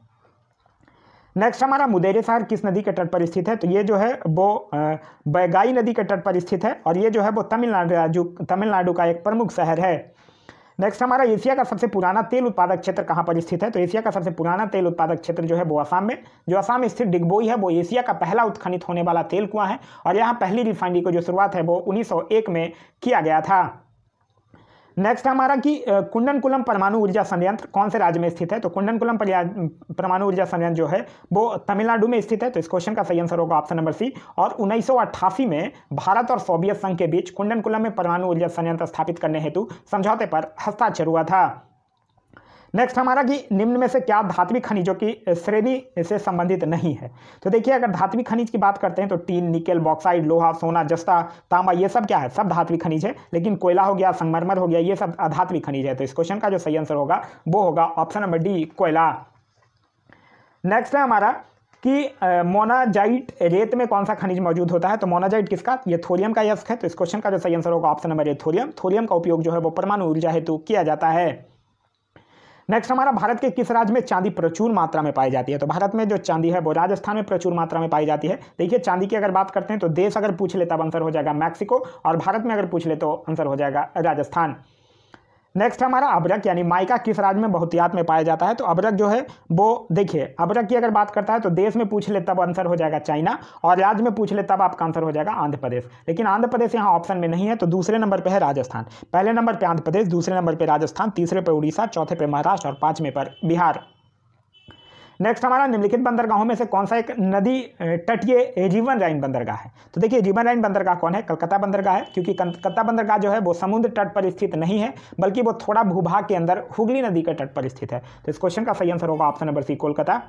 नेक्स्ट हमारा मुदेरे शहर किस नदी के तट पर स्थित है तो ये जो है वो बैगाई नदी के तट पर स्थित है और ये जो है वो तमिलनाडु तमिलनाडु का एक प्रमुख शहर है नेक्स्ट हमारा एशिया का सबसे पुराना तेल उत्पादक क्षेत्र कहाँ पर स्थित है तो एशिया का सबसे पुराना तेल उत्पादक क्षेत्र जो है वो असम में जो असम में स्थित डिगबोई है वो एशिया का पहला उत्खनित होने वाला तेल कुआ है और यहाँ पहली रिफाइनरी को जो शुरुआत है वो उन्नीस में किया गया था नेक्स्ट हमारा कि कुंडन कुलम परमाणु ऊर्जा संयंत्र कौन से राज्य में स्थित है तो कुंडन कुलम परमाणु ऊर्जा संयंत्र जो है वो तमिलनाडु में स्थित है तो इस क्वेश्चन का सही आंसर होगा ऑप्शन नंबर सी और उन्नीस में भारत और सोवियत संघ के बीच कुंडन कुलम में परमाणु ऊर्जा संयंत्र स्थापित करने हेतु समझौते पर हस्ताक्षर हुआ था नेक्स्ट हमारा कि निम्न में से क्या धात्विक खनिजों की श्रेणी से संबंधित नहीं है तो देखिए अगर धात्विक खनिज की बात करते हैं तो टीन निकेल बॉक्साइड लोहा सोना जस्ता तांबा ये सब क्या है सब धात्विक खनिज है लेकिन कोयला हो गया संगमरमर हो गया ये सब अधात्विक खनिज है तो इस क्वेश्चन का जो सही आंसर होगा वो होगा ऑप्शन नंबर डी कोयला नेक्स्ट है हमारा कि मोनाजाइट रेत में कौन सा खनिज मौजूद होता है तो मोनाजाइट किसका ये थोरियम का यस्क है तो इस क्वेश्चन का जो सही आंसर होगा option number A thorium thorium का उपयोग जो है वो परमाणु ऊर्जा हेतु किया जाता है नेक्स्ट हमारा भारत के किस राज्य में चांदी प्रचुर मात्रा में पाई जाती है तो भारत में जो चांदी है वो राजस्थान में प्रचुर मात्रा में पाई जाती है देखिए चांदी की अगर बात करते हैं तो देश अगर पूछ ले तब आंसर हो जाएगा मैक्सिको और भारत में अगर पूछ ले तो आंसर हो जाएगा राजस्थान नेक्स्ट हमारा अब्रक यानी माइका किस राज्य में बहुतियात में पाया जाता है तो अब्रक जो है वो देखिए अब्रक की अगर बात करता है तो देश में पूछ ले तब आंसर हो जाएगा चाइना और राज्य में पूछ ले तब आपका आंसर हो जाएगा आंध्र प्रदेश लेकिन आंध्र प्रदेश यहाँ ऑप्शन में नहीं है तो दूसरे नंबर पर है राजस्थान पहले नंबर पर आंध्र प्रदेश दूसरे नंबर पर राजस्थान तीसरे पर उड़ीसा चौथे पर महाराष्ट्र और पाँचवें पर बिहार नेक्स्ट हमारा निम्नलिखित बंदरगाहों में से कौन सा एक नदी तटीय एजीवन लाइन बंदरगाह है तो देखिए एजीवन लाइन बंदरगाह कौन है कलकत्ता बंदरगाह है क्योंकि कलकत्ता बंदरगाह जो है वो समुद्र तट पर स्थित नहीं है बल्कि वो थोड़ा भूभाग के अंदर हुगली नदी के तट पर स्थित है तो इस क्वेश्चन का सही आंसर होगा option number C Kolkata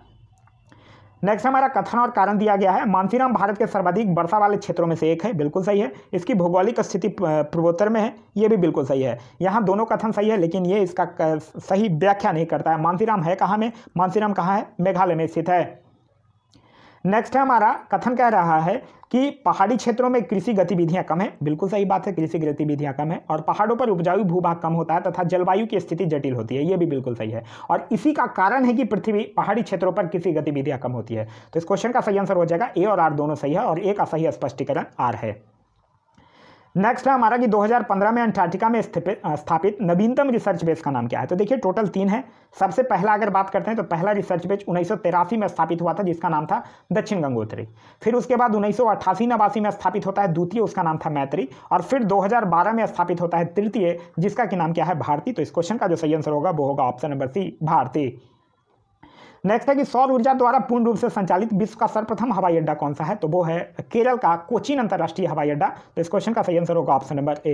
next हमारा कथन और कारण दिया गया है मानसीराम भारत के सर्वाधिक वर्षा वाले क्षेत्रों में से एक है बिल्कुल सही है इसकी भौगोलिक स्थिति पूर्वोत्तर में है ये भी बिल्कुल सही है यहाँ दोनों कथन सही है लेकिन ये इसका सही व्याख्या नहीं करता है मानसीराम है कहाँ में मानसीराम कहाँ है मेघालय में स्थित है नेक्स्ट है हमारा कथन कह रहा है कि पहाड़ी क्षेत्रों में कृषि गतिविधियां कम है बिल्कुल सही बात है कृषि गतिविधियां कम है और पहाड़ों पर उपजाऊ भूभाग कम होता है तथा जलवायु की स्थिति जटिल होती है ये भी बिल्कुल सही है और इसी का कारण है कि पृथ्वी पहाड़ी क्षेत्रों पर कृषि गतिविधियां कम होती है तो इस क्वेश्चन का सही आंसर हो जाएगा ए और आर दोनों सही है और ए का सही स्पष्टीकरण आर है नेक्स्ट है हमारा कि 2015 में अंटार्कटिका में स्थापित नवीनतम रिसर्च बेस का नाम क्या है तो देखिए टोटल तीन है सबसे पहला अगर बात करते हैं तो पहला रिसर्च बेस उन्नीस में स्थापित हुआ था जिसका नाम था दक्षिण गंगोत्री फिर उसके बाद उन्नीस सौ में स्थापित होता है द्वितीय उसका नाम था मैत्री और फिर दो में स्थापित होता है तृतीय जिसका कि नाम क्या है भारती तो इस क्वेश्चन का जो सही आंसर होगा वो होगा option number C Bharati next है कि सौर ऊर्जा द्वारा पूर्ण रूप से संचालित विश्व का सर्वप्रथम हवाई अड्डा कौन सा है तो वो है केरल का कोचीन अंतर्राष्ट्रीय हवाई अड्डा तो इस क्वेश्चन का सही आंसर होगा ऑप्शन नंबर ए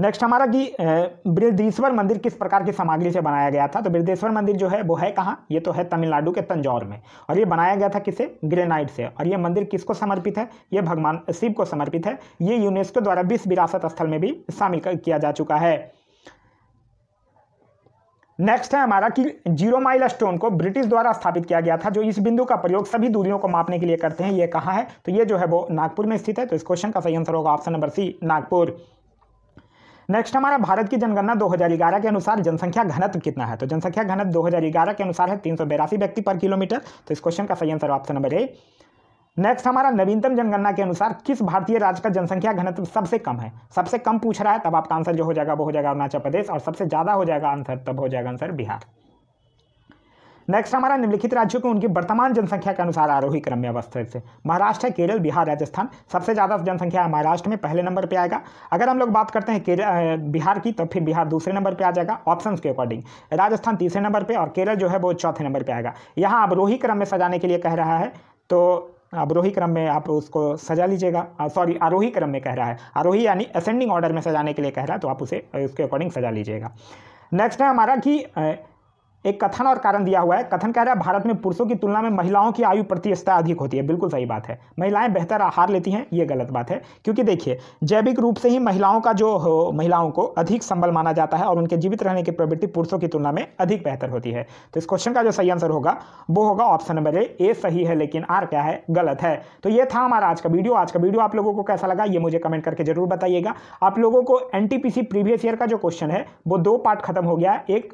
नेक्स्ट हमारा कि बृद्धेश्वर मंदिर किस प्रकार की सामग्री से बनाया गया था तो बृद्धेश्वर मंदिर जो है वो है कहाँ ये तो है तमिलनाडु के तंजौर में और ये बनाया गया था किसे ग्रेनाइट से और ये मंदिर किसको समर्पित है ये भगवान शिव को समर्पित है ये यूनेस्को द्वारा विश्व विरासत स्थल में भी शामिल किया जा चुका है नेक्स्ट है हमारा कि जीरो माइल स्टोन को ब्रिटिश द्वारा स्थापित किया गया था जो इस बिंदु का प्रयोग सभी दूरियों को मापने के लिए करते हैं ये कहाँ है तो ये जो है वो नागपुर में स्थित है तो इस क्वेश्चन का सही आंसर होगा option number C Nagpur next हमारा भारत की जनगणना 2011 के अनुसार जनसंख्या घनत्व कितना है तो जनसंख्या घनत्व 2011 के अनुसार है तीन व्यक्ति पर किलोमीटर तो इस क्वेश्चन का सही answer option number A next हमारा नवीनतम जनगणना के अनुसार किस भारतीय राज्य का जनसंख्या घनत्व सबसे कम है सबसे कम पूछ रहा है तब आपका आंसर जो हो जाएगा वो हो जाएगा अरुणाचल प्रदेश और सबसे ज़्यादा हो जाएगा आंसर तब हो जाएगा आंसर बिहार नेक्स्ट हमारा निम्नलिखित राज्यों को उनकी वर्तमान जनसंख्या के अनुसार आरोही क्रम में अवस्थित से महाराष्ट्र है केरल बिहार राजस्थान सबसे ज़्यादा जनसंख्या महाराष्ट्र में पहले नंबर पर आएगा अगर हम लोग बात करते हैं बिहार की तो फिर बिहार दूसरे नंबर पर आ जाएगा ऑप्शन के अकॉर्डिंग राजस्थान तीसरे नंबर पर और केरल जो है वो चौथे नंबर पर आएगा यहाँ अब रोही क्रम में सजाने के लिए कह रहा है तो अवरोही क्रम में आप उसको सजा लीजिएगा सॉरी आरोही क्रम में कह रहा है आरोही यानी असेंडिंग ऑर्डर में सजाने के लिए कह रहा है तो आप उसे उसके अकॉर्डिंग सजा लीजिएगा नेक्स्ट है हमारा कि एक कथन और कारण दिया हुआ है कथन कह रहा है भारत में पुरुषों की तुलना में महिलाओं की आयु प्रतिष्ठा अधिक होती है बिल्कुल सही बात है महिलाएं बेहतर आहार लेती हैं ये गलत बात है क्योंकि देखिए जैविक रूप से ही महिलाओं का जो महिलाओं को अधिक संबल माना जाता है और उनके जीवित रहने की प्रवृत्ति पुरुषों की तुलना में अधिक बेहतर होती है तो इस क्वेश्चन का जो सही आंसर होगा वो होगा ऑप्शन नंबर ए ए सही है लेकिन आर क्या है गलत है तो ये था हमारा आज का वीडियो आज का वीडियो आप लोगों को कैसा लगा ये मुझे कमेंट करके जरूर बताइएगा आप लोगों को एन प्रीवियस ईयर का जो क्वेश्चन है वो दो पार्ट खत्म हो गया एक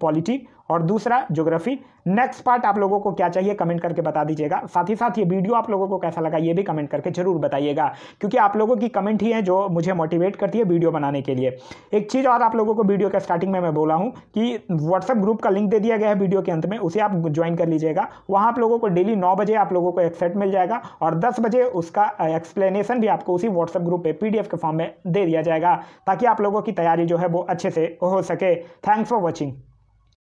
पॉलिटी और दूसरा ज्योग्राफी नेक्स्ट पार्ट आप लोगों को क्या चाहिए कमेंट करके बता दीजिएगा साथ ही साथ ये वीडियो आप लोगों को कैसा लगा ये भी कमेंट करके जरूर बताइएगा क्योंकि आप लोगों की कमेंट ही है जो मुझे मोटिवेट करती है वीडियो बनाने के लिए एक चीज़ और आप लोगों को वीडियो के स्टार्टिंग में मैं बोला हूँ कि व्हाट्सअप ग्रुप का लिंक दे दिया गया है वीडियो के अंत में उसे आप ज्वाइन कर लीजिएगा वहाँ आप लोगों को डेली नौ बजे आप लोगों को एक्सेट मिल जाएगा और दस बजे उसका एक्सप्लेनेशन भी आपको उसी व्हाट्सअप ग्रुप पर पी के फॉर्म में दे दिया जाएगा ताकि आप लोगों की तैयारी जो है वो अच्छे से हो सके थैंक्स फॉर वॉचिंग